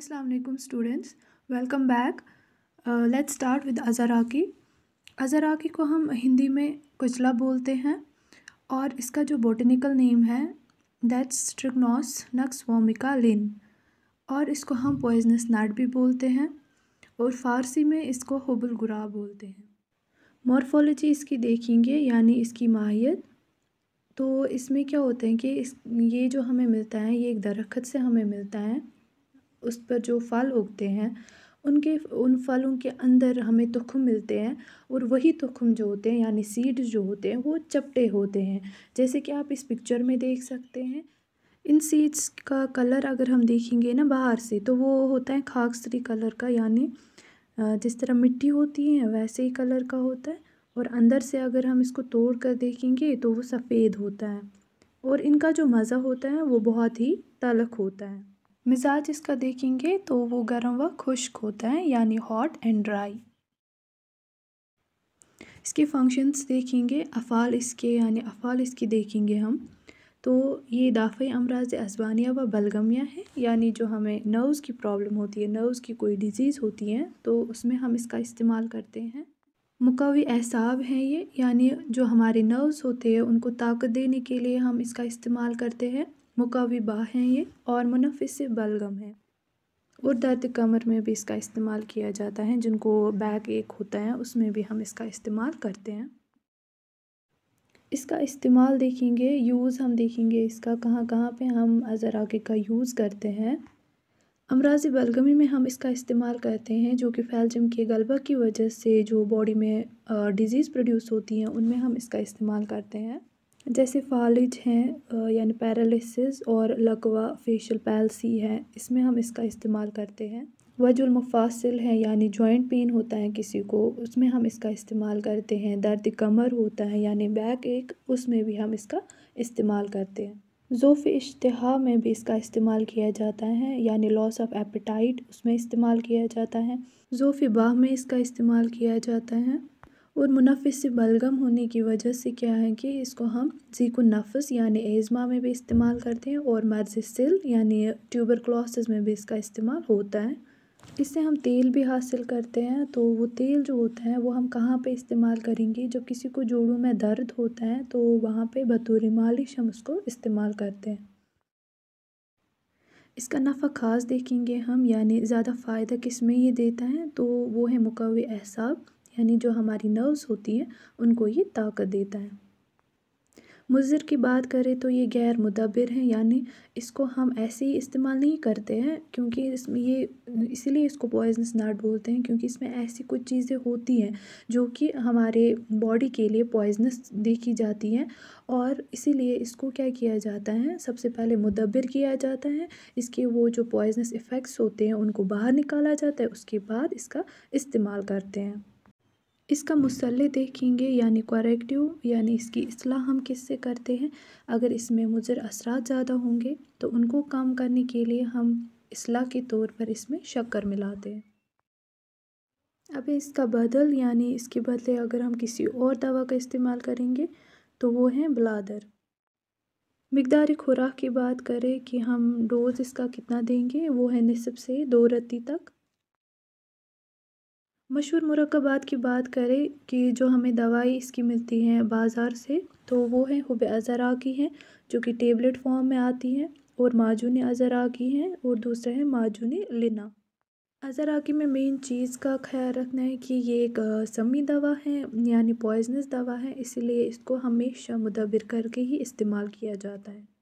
Assalamualaikum students welcome back Uh, with start अज़राकी अज़राकी को हम हिंदी में कुचला बोलते हैं और इसका जो बोटनिकल नेम है that's strychnos nux vomica Linn और इसको हम पॉइजनस नाट भी बोलते हैं और फ़ारसी में इसको हबुल गुरा बोलते हैं मॉर्फोलॉजी इसकी देखेंगे यानी इसकी माहियत तो इसमें क्या होते हैं कि इस ये जो हमें मिलता है ये एक दरख्त से हमें मिलता है उस पर जो फल उगते हैं उनके उन फलों के अंदर हमें तुखम मिलते हैं और वही तुखम जो होते हैं यानी सीड जो होते हैं वो चपटे होते हैं जैसे कि आप इस पिक्चर में देख सकते हैं इन सीड्स का कलर अगर हम देखेंगे ना बाहर से तो वो होता है खाकसरी कलर का यानी जिस तरह मिट्टी होती है वैसे ही कलर का होता है और अंदर से अगर हम इसको तोड़ कर देखेंगे तो वो सफ़ेद होता है और इनका जो मज़ा होता है वो बहुत ही तलक होता है मिजाज इसका देखेंगे तो वो गर्म व खुश्क होता है यानी हॉट एंड ड्राई इसके फंक्शंस देखेंगे अफ़ाल इसके यानी अफ़ाल इसकी देखेंगे हम तो ये दाफ़ी अमराज असबानिया व बलगमिया है यानी जो हमें नर्व्स की प्रॉब्लम होती है नर्व्स की कोई डिजीज़ होती है तो उसमें हम इसका इस्तेमाल करते हैं मुकवी एसाब हैं ये यानी जो हमारे नर्व्स होते हैं उनको ताकत देने के लिए हम इसका इस्तेमाल करते हैं बाह हैं ये और मुनफ़िस बलगम है और दर्द कमर में भी इसका इस्तेमाल किया जाता है जिनको बैक एक होता है उसमें भी हम इसका इस्तेमाल करते हैं इसका इस्तेमाल देखेंगे यूज़ हम देखेंगे इसका कहाँ कहाँ पे हम अजराके का यूज़ करते हैं अमराज बलगमी में हम इसका इस्तेमाल करते हैं जो कि फैलजम के गलबा की वजह से जो बॉडी में डिज़ीज़ प्रोड्यूस होती हैं उनमें हम इसका इस्तेमाल करते हैं जैसे फालिज हैं यानी पैरालिसिस और लकवा फेशियल पैलसी है इसमें हम इसका इस्तेमाल करते हैं वजुल मुफासिल है यानी जॉइंट पेन होता है किसी को उसमें हम इसका इस्तेमाल करते हैं दर्द कमर होता है यानी बैक एक उसमें भी हम इसका इस्तेमाल करते हैं जोफ़ इश्तहा में भी इसका इस्तेमाल किया जाता है यानी लॉस ऑफ एपेटाइट उसमें इस्तेमाल किया जाता है जोफ़ बाह में इसका इस्तेमाल किया जाता है और से बलगम होने की वजह से क्या है कि इसको हम नफस यानि एज़मा में भी इस्तेमाल करते हैं और मर्ज सिल यानि ट्यूबर क्लॉसिस में भी इसका इस्तेमाल होता है इससे हम तेल भी हासिल करते हैं तो वो तेल जो होता है वो हम कहाँ पे इस्तेमाल करेंगे जब किसी को जोड़ों में दर्द होता है तो वहाँ पे बतौर मालिश हम उसको इस्तेमाल करते हैं इसका नफ़ा ख़ास देखेंगे हम यानी ज़्यादा फ़ायदा किस में ये देता है तो वो है मुकवी एहसाब यानी जो हमारी नर्व्स होती हैं उनको ये ताकत देता है मुजर की बात करें तो ये गैर मुदबिर हैं यानी इसको हम ऐसे ही इस्तेमाल नहीं करते हैं क्योंकि इसमें ये इसीलिए इसको पॉइजनस नट बोलते हैं क्योंकि इसमें ऐसी कुछ चीज़ें होती हैं जो कि हमारे बॉडी के लिए पॉइजनस देखी जाती हैं और इसीलिए इसको क्या किया जाता है सबसे पहले मुदबिर किया जाता है इसके वो जो पॉइजनस इफ़ेक्ट्स होते हैं उनको बाहर निकाला जाता है उसके बाद इसका इस्तेमाल करते हैं इसका मुसल्ले देखेंगे यानी क्वारेक्टिव यानी इसकी असलाह हम किससे करते हैं अगर इसमें मुजर असरा ज़्यादा होंगे तो उनको कम करने के लिए हम असलाह के तौर पर इसमें शक्कर मिलाते हैं अब इसका बदल यानी इसके बदले अगर हम किसी और दवा का इस्तेमाल करेंगे तो वो है ब्लादर मकदार खुराक की बात करें कि हम डोज़ इसका कितना देंगे वो है नसब से दो रत्ती तक मशहूर मरकबात की बात करें कि जो हमें दवाई इसकी मिलती है बाज़ार से तो वो है हुब अज़रा की है जो कि टेबलेट फॉर्म में आती है और माजून अज़रा की है और दूसरा है माजून लिना अज़राकी में मेन चीज़ का ख्याल रखना है कि ये एक समी दवा है यानी पॉइजनस दवा है इसीलिए इसको हमेशा मुदबिर करके ही इस्तेमाल किया जाता है